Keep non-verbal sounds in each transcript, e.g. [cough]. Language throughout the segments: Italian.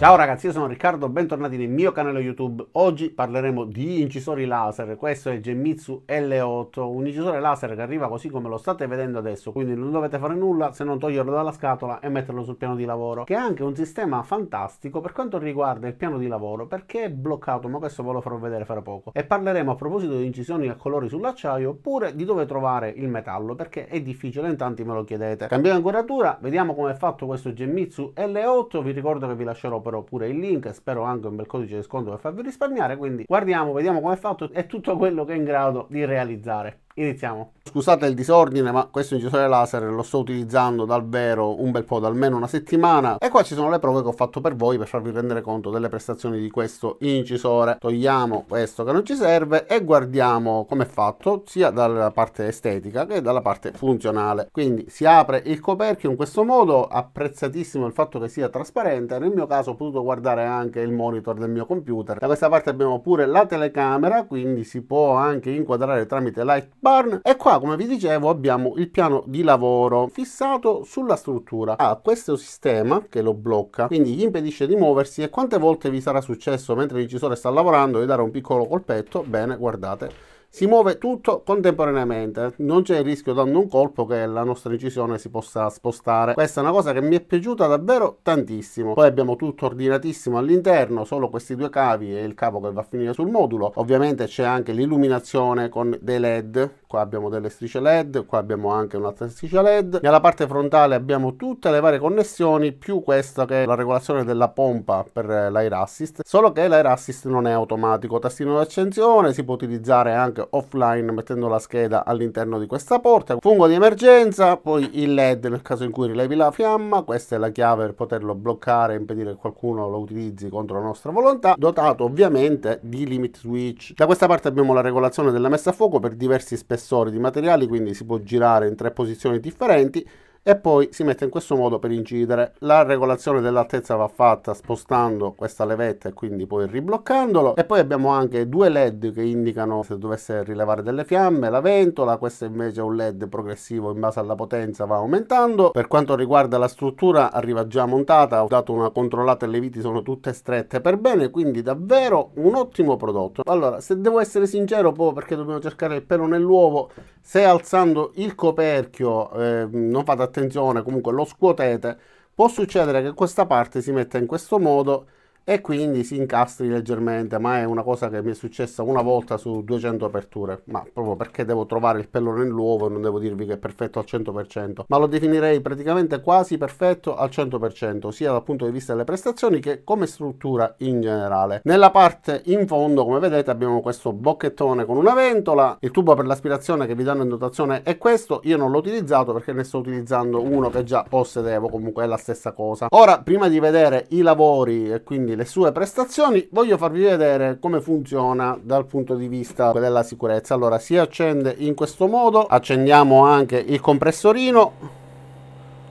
Ciao ragazzi, io sono Riccardo, bentornati nel mio canale YouTube. Oggi parleremo di incisori laser. Questo è il Gemmitsu L8, un incisore laser che arriva così come lo state vedendo adesso, quindi non dovete fare nulla se non toglierlo dalla scatola e metterlo sul piano di lavoro, che è anche un sistema fantastico per quanto riguarda il piano di lavoro, perché è bloccato, ma questo ve lo farò vedere fra poco. E parleremo a proposito di incisioni a colori sull'acciaio, oppure di dove trovare il metallo, perché è difficile, in tanti me lo chiedete. Cambiamo angolatura, vediamo come è fatto questo Gemmitsu L8, vi ricordo che vi lascerò poi recupero pure il link spero anche un bel codice di sconto per farvi risparmiare quindi guardiamo vediamo come è fatto è tutto quello che è in grado di realizzare Iniziamo. Scusate il disordine, ma questo incisore laser lo sto utilizzando davvero un bel po', da almeno una settimana. E qua ci sono le prove che ho fatto per voi per farvi rendere conto delle prestazioni di questo incisore. Togliamo questo che non ci serve e guardiamo come è fatto sia dalla parte estetica che dalla parte funzionale. Quindi si apre il coperchio in questo modo, apprezzatissimo il fatto che sia trasparente. Nel mio caso ho potuto guardare anche il monitor del mio computer. Da questa parte abbiamo pure la telecamera, quindi si può anche inquadrare tramite light barn e qua come vi dicevo abbiamo il piano di lavoro fissato sulla struttura ha ah, questo sistema che lo blocca quindi gli impedisce di muoversi e quante volte vi sarà successo mentre l'incisore sta lavorando di dare un piccolo colpetto bene guardate si muove tutto contemporaneamente, non c'è il rischio dando un colpo che la nostra incisione si possa spostare. Questa è una cosa che mi è piaciuta davvero tantissimo. Poi abbiamo tutto ordinatissimo all'interno, solo questi due cavi e il cavo che va a finire sul modulo. Ovviamente c'è anche l'illuminazione con dei led qua abbiamo delle strisce led qua abbiamo anche un'altra striscia led nella parte frontale abbiamo tutte le varie connessioni più questa che è la regolazione della pompa per l'air assist solo che l'air assist non è automatico tastino d'accensione si può utilizzare anche offline mettendo la scheda all'interno di questa porta fungo di emergenza poi il led nel caso in cui rilevi la fiamma questa è la chiave per poterlo bloccare impedire che qualcuno lo utilizzi contro la nostra volontà dotato ovviamente di limit switch da questa parte abbiamo la regolazione della messa a fuoco per diversi spessori spessore di materiali, quindi si può girare in tre posizioni differenti e poi si mette in questo modo per incidere. La regolazione dell'altezza va fatta spostando questa levetta e quindi poi ribloccandolo e poi abbiamo anche due led che indicano se dovesse rilevare delle fiamme, la ventola, questo invece è un led progressivo in base alla potenza va aumentando. Per quanto riguarda la struttura arriva già montata, ho dato una controllata e le viti sono tutte strette per bene, quindi davvero un ottimo prodotto. Allora, se devo essere sincero, poi perché dobbiamo cercare il pelo nell'uovo, se alzando il coperchio eh, non fate attenzione, comunque lo scuotete, può succedere che questa parte si metta in questo modo e quindi si incastri leggermente, ma è una cosa che mi è successa una volta su 200 aperture, ma proprio perché devo trovare il pelo nell'uovo non devo dirvi che è perfetto al 100%, ma lo definirei praticamente quasi perfetto al 100%, sia dal punto di vista delle prestazioni che come struttura in generale. Nella parte in fondo, come vedete, abbiamo questo bocchettone con una ventola, il tubo per l'aspirazione che vi danno in dotazione è questo, io non l'ho utilizzato perché ne sto utilizzando uno che già possedevo, comunque è la stessa cosa. Ora, prima di vedere i lavori e quindi le sue prestazioni, voglio farvi vedere come funziona dal punto di vista della sicurezza. Allora si accende in questo modo, accendiamo anche il compressorino.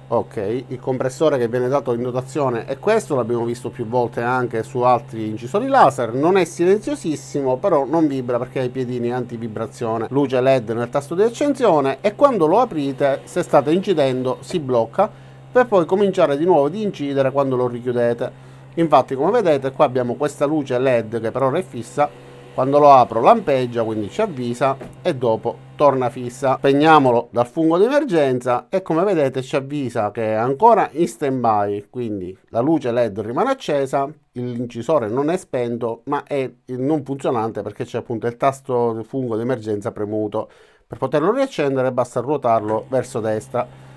Ok, il compressore che viene dato in dotazione è questo, l'abbiamo visto più volte anche su altri incisori laser, non è silenziosissimo, però non vibra perché ha i piedini anti vibrazione luce LED nel tasto di accensione e quando lo aprite, se state incidendo, si blocca per poi cominciare di nuovo ad incidere quando lo richiudete infatti come vedete qua abbiamo questa luce led che per ora è fissa quando lo apro lampeggia quindi ci avvisa e dopo torna fissa spegniamolo dal fungo di emergenza e come vedete ci avvisa che è ancora in stand by quindi la luce led rimane accesa l'incisore non è spento ma è non funzionante perché c'è appunto il tasto fungo di emergenza premuto per poterlo riaccendere basta ruotarlo verso destra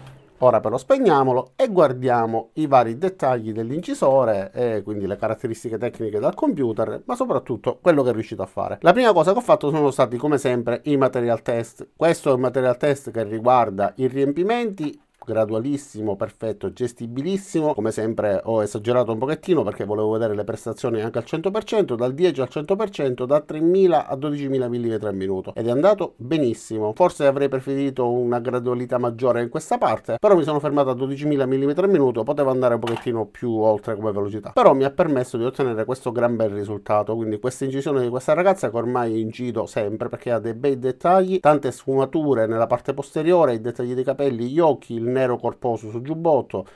Ora però spegniamolo e guardiamo i vari dettagli dell'incisore e quindi le caratteristiche tecniche del computer, ma soprattutto quello che è riuscito a fare. La prima cosa che ho fatto sono stati come sempre i material test. Questo è un material test che riguarda i riempimenti gradualissimo, perfetto, gestibilissimo. Come sempre ho esagerato un pochettino perché volevo vedere le prestazioni anche al 100%, dal 10 al 100%, da 3000 a 12000 mm al minuto ed è andato benissimo. Forse avrei preferito una gradualità maggiore in questa parte, però mi sono fermato a 12000 mm al minuto, potevo andare un pochettino più oltre come velocità. Però mi ha permesso di ottenere questo gran bel risultato, quindi questa incisione di questa ragazza che ormai incido sempre perché ha dei bei dettagli, tante sfumature nella parte posteriore, i dettagli dei capelli, gli occhi, il nero corposo sul giubbotto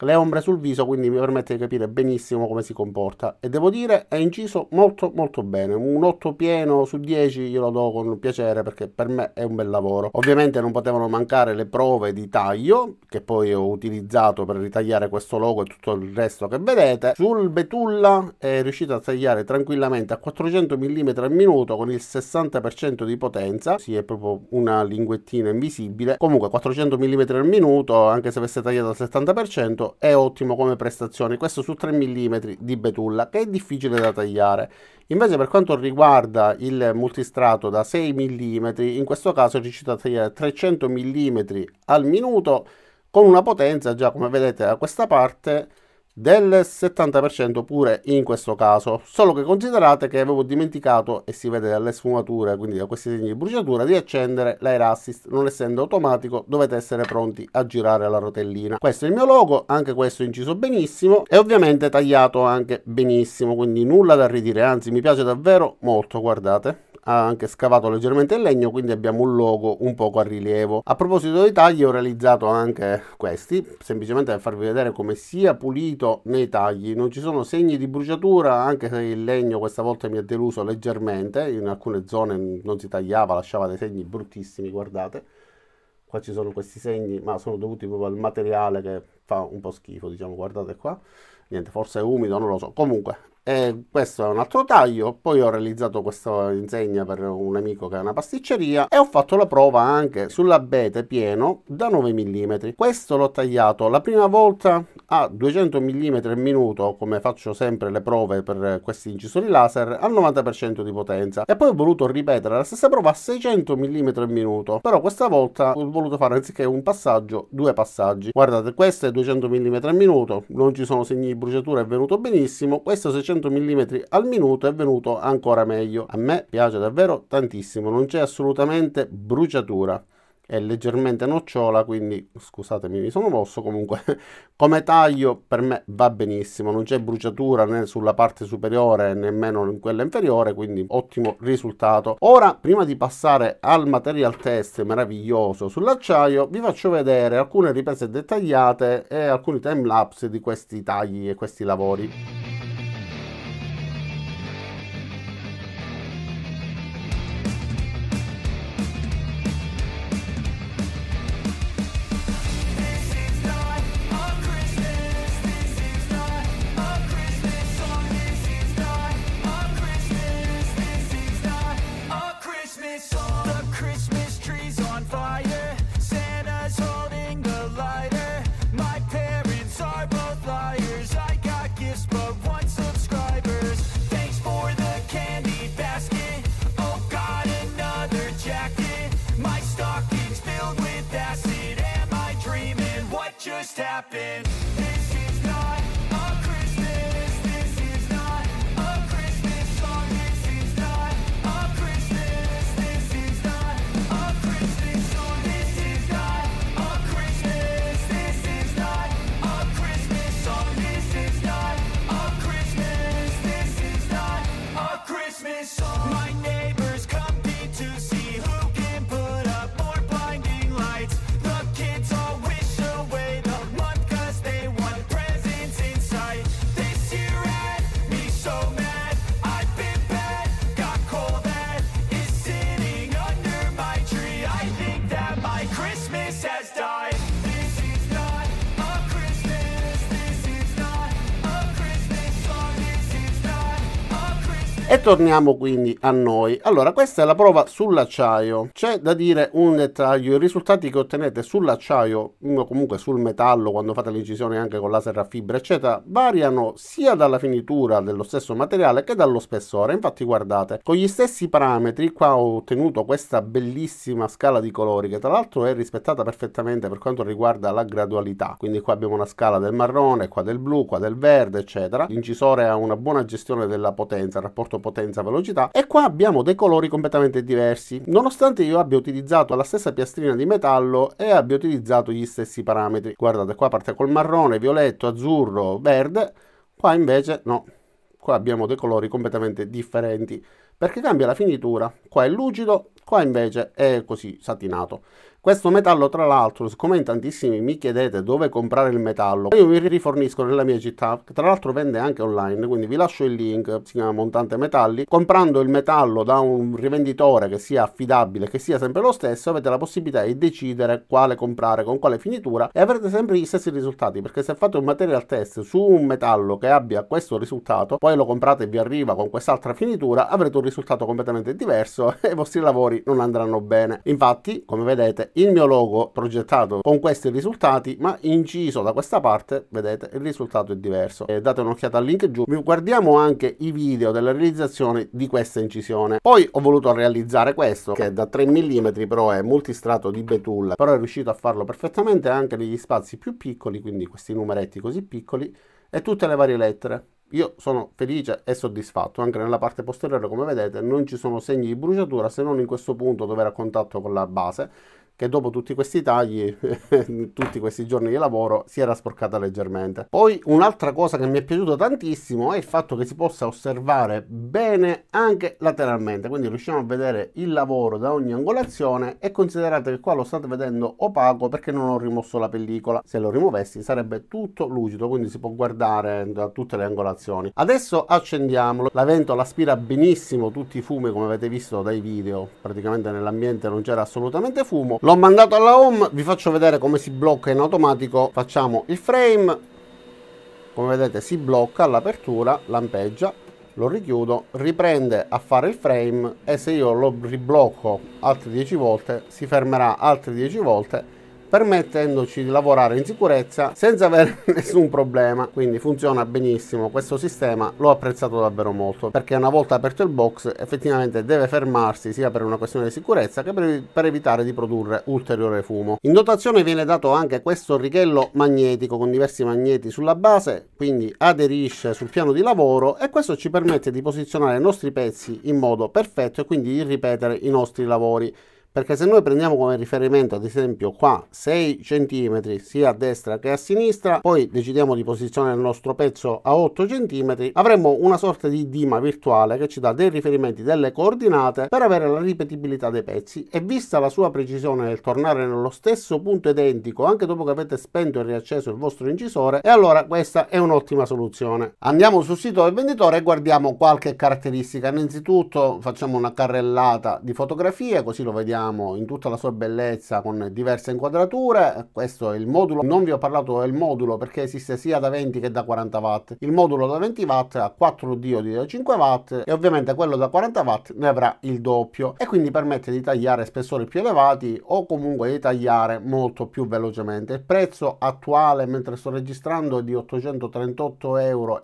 le ombre sul viso quindi mi permette di capire benissimo come si comporta e devo dire è inciso molto molto bene un 8 pieno su 10 glielo do con piacere perché per me è un bel lavoro ovviamente non potevano mancare le prove di taglio che poi ho utilizzato per ritagliare questo logo e tutto il resto che vedete sul betulla è riuscito a tagliare tranquillamente a 400 mm al minuto con il 60% di potenza si sì, è proprio una linguettina invisibile comunque 400 mm al minuto anche se avesse tagliato al 70% Certo, è ottimo come prestazione, questo su 3 mm di betulla, che è difficile da tagliare. Invece per quanto riguarda il multistrato da 6 mm, in questo caso riuscite a tagliare 300 mm al minuto, con una potenza già, come vedete da questa parte, del 70% pure in questo caso solo che considerate che avevo dimenticato e si vede dalle sfumature quindi da questi segni di bruciatura di accendere l'air assist non essendo automatico dovete essere pronti a girare la rotellina questo è il mio logo anche questo inciso benissimo e ovviamente tagliato anche benissimo quindi nulla da ridire anzi mi piace davvero molto guardate ha anche scavato leggermente il legno, quindi abbiamo un logo un poco a rilievo. A proposito dei tagli ho realizzato anche questi, semplicemente per farvi vedere come sia pulito nei tagli. Non ci sono segni di bruciatura, anche se il legno questa volta mi ha deluso leggermente, in alcune zone non si tagliava, lasciava dei segni bruttissimi, guardate. Qua ci sono questi segni, ma sono dovuti proprio al materiale che fa un po' schifo, diciamo, guardate qua. Niente, forse è umido, non lo so. Comunque, eh, questo è un altro taglio. Poi ho realizzato questa insegna per un amico che ha una pasticceria e ho fatto la prova anche sull'abete pieno da 9 mm. Questo l'ho tagliato la prima volta a 200 mm al minuto, come faccio sempre le prove per questi incisori laser, al 90% di potenza. E poi ho voluto ripetere la stessa prova a 600 mm al minuto. Però questa volta ho voluto fare anziché un passaggio, due passaggi. Guardate, questo è 200 mm al minuto, non ci sono segni di bruciatura, è venuto benissimo, questo 600 mm al minuto è venuto ancora meglio. A me piace davvero tantissimo, non c'è assolutamente bruciatura è leggermente nocciola, quindi scusatemi, mi sono mosso comunque. [laughs] Come taglio per me va benissimo, non c'è bruciatura né sulla parte superiore né nemmeno in quella inferiore, quindi ottimo risultato. Ora, prima di passare al material test meraviglioso sull'acciaio, vi faccio vedere alcune riprese dettagliate e alcuni time lapse di questi tagli e questi lavori. Torniamo quindi a noi. Allora, questa è la prova sull'acciaio. C'è da dire un dettaglio, i risultati che ottenete sull'acciaio, o comunque sul metallo, quando fate l'incisione anche con laser a fibra, eccetera, variano sia dalla finitura dello stesso materiale che dallo spessore. Infatti, guardate, con gli stessi parametri, qua ho ottenuto questa bellissima scala di colori, che tra l'altro è rispettata perfettamente per quanto riguarda la gradualità. Quindi qua abbiamo una scala del marrone, qua del blu, qua del verde, eccetera. L'incisore ha una buona gestione della potenza, il rapporto potenza potenza velocità e qua abbiamo dei colori completamente diversi nonostante io abbia utilizzato la stessa piastrina di metallo e abbia utilizzato gli stessi parametri guardate qua parte col marrone violetto azzurro verde qua invece no qua abbiamo dei colori completamente differenti perché cambia la finitura qua è lucido qua invece è così satinato questo metallo tra l'altro, siccome in tantissimi mi chiedete dove comprare il metallo, io vi rifornisco nella mia città, che tra l'altro vende anche online, quindi vi lascio il link, si chiama Montante Metalli. Comprando il metallo da un rivenditore che sia affidabile, che sia sempre lo stesso, avete la possibilità di decidere quale comprare, con quale finitura e avrete sempre gli stessi risultati, perché se fate un material test su un metallo che abbia questo risultato, poi lo comprate e vi arriva con quest'altra finitura, avrete un risultato completamente diverso [laughs] e i vostri lavori non andranno bene. Infatti, come vedete, il mio logo progettato con questi risultati, ma inciso da questa parte, vedete, il risultato è diverso. Eh, date un'occhiata al link giù, guardiamo anche i video della realizzazione di questa incisione. Poi ho voluto realizzare questo, che è da 3 mm, però è multistrato di betulla, però è riuscito a farlo perfettamente anche negli spazi più piccoli, quindi questi numeretti così piccoli, e tutte le varie lettere. Io sono felice e soddisfatto, anche nella parte posteriore come vedete non ci sono segni di bruciatura se non in questo punto dove era a contatto con la base che dopo tutti questi tagli, [laughs] tutti questi giorni di lavoro, si era sporcata leggermente. Poi un'altra cosa che mi è piaciuta tantissimo è il fatto che si possa osservare bene anche lateralmente, quindi riusciamo a vedere il lavoro da ogni angolazione e considerate che qua lo state vedendo opaco perché non ho rimosso la pellicola, se lo rimuovessi sarebbe tutto lucido, quindi si può guardare da tutte le angolazioni. Adesso accendiamolo, la ventola aspira benissimo tutti i fumi come avete visto dai video, praticamente nell'ambiente non c'era assolutamente fumo, L'ho mandato alla home, vi faccio vedere come si blocca in automatico. Facciamo il frame, come vedete si blocca all'apertura, lampeggia, lo richiudo, riprende a fare il frame e se io lo riblocco altre 10 volte si fermerà altre 10 volte permettendoci di lavorare in sicurezza senza avere [laughs] nessun problema quindi funziona benissimo questo sistema l'ho apprezzato davvero molto perché una volta aperto il box effettivamente deve fermarsi sia per una questione di sicurezza che per, evitare di produrre ulteriore fumo in dotazione viene dato anche questo righello magnetico con diversi magneti sulla base quindi aderisce sul piano di lavoro e questo ci permette di posizionare i nostri pezzi in modo perfetto e quindi di ripetere i nostri lavori perché se noi prendiamo come riferimento ad esempio qua 6 cm sia a destra che a sinistra poi decidiamo di posizionare il nostro pezzo a 8 cm avremo una sorta di dima virtuale che ci dà dei riferimenti delle coordinate per avere la ripetibilità dei pezzi e vista la sua precisione nel tornare nello stesso punto identico anche dopo che avete spento e riacceso il vostro incisore e allora questa è un'ottima soluzione andiamo sul sito del venditore e guardiamo qualche caratteristica innanzitutto facciamo una carrellata di fotografie così lo vediamo vediamo in tutta la sua bellezza con diverse inquadrature. Questo è il modulo, non vi ho parlato del modulo perché esiste sia da 20 che da 40 watt. Il modulo da 20 watt ha 4 diodi da 5 watt e ovviamente quello da 40 watt ne avrà il doppio e quindi permette di tagliare spessori più elevati o comunque di tagliare molto più velocemente. Il prezzo attuale mentre sto registrando è di 838,95 euro.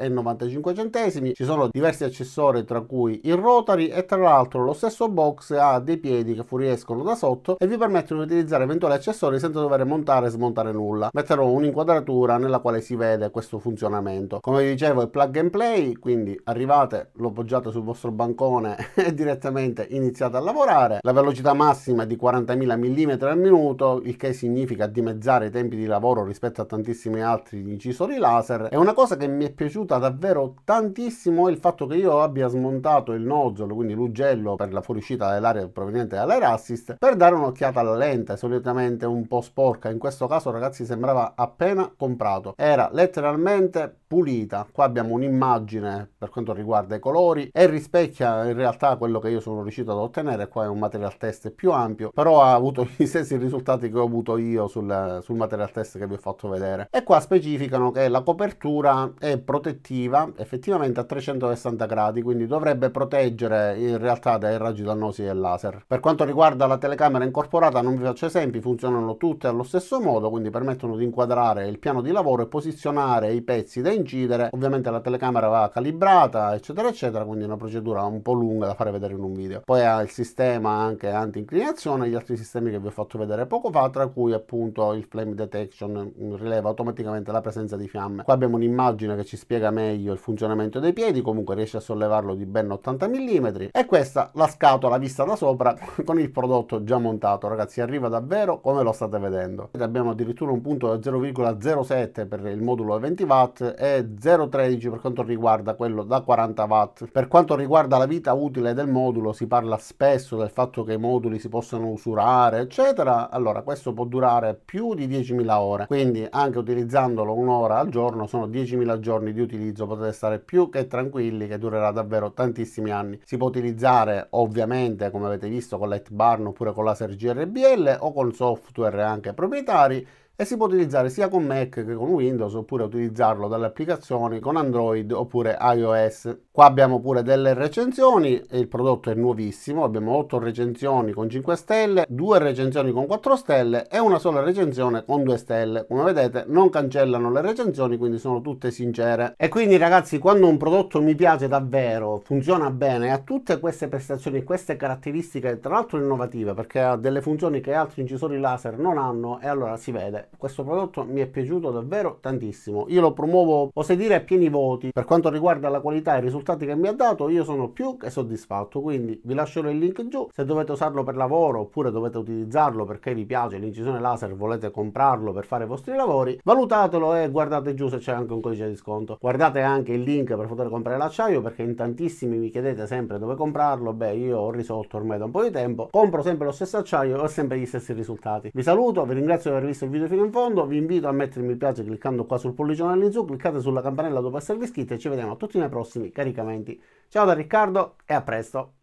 Ci sono diversi accessori tra cui il rotary e tra l'altro lo stesso box ha dei piedi che fuoriescono escono da sotto e vi permettono di utilizzare eventuali accessori senza dover montare e smontare nulla. Metterò un'inquadratura nella quale si vede questo funzionamento. Come vi dicevo è plug and play, quindi arrivate, lo poggiate sul vostro bancone [laughs] e direttamente iniziate a lavorare. La velocità massima è di 40.000 mm al minuto, il che significa dimezzare i tempi di lavoro rispetto a tantissimi altri incisori laser. E una cosa che mi è piaciuta davvero tantissimo è il fatto che io abbia smontato il nozzolo, quindi l'ugello per la fuoriuscita dell'aria proveniente dall'air assist assist per dare un'occhiata alla lente, solitamente un po' sporca. In questo caso, ragazzi, sembrava appena comprato. Era letteralmente pulita. Qua abbiamo un'immagine per quanto riguarda i colori e rispecchia in realtà quello che io sono riuscito ad ottenere. Qua è un material test più ampio, però ha avuto [laughs] gli stessi risultati che ho avuto io sul, sul material test che vi ho fatto vedere. E qua specificano che la copertura è protettiva effettivamente a 360 gradi, quindi dovrebbe proteggere in realtà dai raggi dannosi del laser. Per quanto riguarda riguarda la telecamera incorporata non vi faccio esempi, funzionano tutte allo stesso modo, quindi permettono di inquadrare il piano di lavoro e posizionare i pezzi da incidere. Ovviamente la telecamera va calibrata, eccetera, eccetera, quindi è una procedura un po' lunga da fare vedere in un video. Poi ha il sistema anche anti-inclinazione, gli altri sistemi che vi ho fatto vedere poco fa, tra cui appunto il flame detection, mm, rileva automaticamente la presenza di fiamme. Qua abbiamo un'immagine che ci spiega meglio il funzionamento dei piedi, comunque riesce a sollevarlo di ben 80 mm e questa la scatola vista da sopra [laughs] con il prodotto prodotto già montato ragazzi arriva davvero come lo state vedendo abbiamo addirittura un punto da 0,07 per il modulo da 20 watt e 0,13 per quanto riguarda quello da 40 watt per quanto riguarda la vita utile del modulo si parla spesso del fatto che i moduli si possano usurare eccetera allora questo può durare più di 10.000 ore quindi anche utilizzandolo un'ora al giorno sono 10.000 giorni di utilizzo potete stare più che tranquilli che durerà davvero tantissimi anni si può utilizzare ovviamente come avete visto con light bar oppure con laser GRBL o con software anche proprietari e si può utilizzare sia con Mac che con Windows oppure utilizzarlo dalle applicazioni con Android oppure iOS. Qua abbiamo pure delle recensioni, il prodotto è nuovissimo, abbiamo 8 recensioni con 5 stelle, 2 recensioni con 4 stelle e una sola recensione con 2 stelle. Come vedete non cancellano le recensioni quindi sono tutte sincere. E quindi ragazzi quando un prodotto mi piace davvero, funziona bene, ha tutte queste prestazioni, queste caratteristiche tra l'altro innovative perché ha delle funzioni che altri incisori laser non hanno e allora si vede questo prodotto mi è piaciuto davvero tantissimo. Io lo promuovo, oserei dire, a pieni voti. Per quanto riguarda la qualità e i risultati che mi ha dato, io sono più che soddisfatto. Quindi vi lascerò il link giù. Se dovete usarlo per lavoro oppure dovete utilizzarlo perché vi piace l'incisione laser, volete comprarlo per fare i vostri lavori, valutatelo e guardate giù se c'è anche un codice di sconto. Guardate anche il link per poter comprare l'acciaio perché in tantissimi mi chiedete sempre dove comprarlo. Beh, io ho risolto ormai da un po' di tempo. Compro sempre lo stesso acciaio e ho sempre gli stessi risultati. Vi saluto, vi ringrazio per aver visto il video fino in fondo, vi invito a mettere mi piace cliccando qua sul pollicione all'insù, cliccate sulla campanella dopo esservi iscritti e ci vediamo a tutti nei prossimi caricamenti. Ciao da Riccardo e a presto!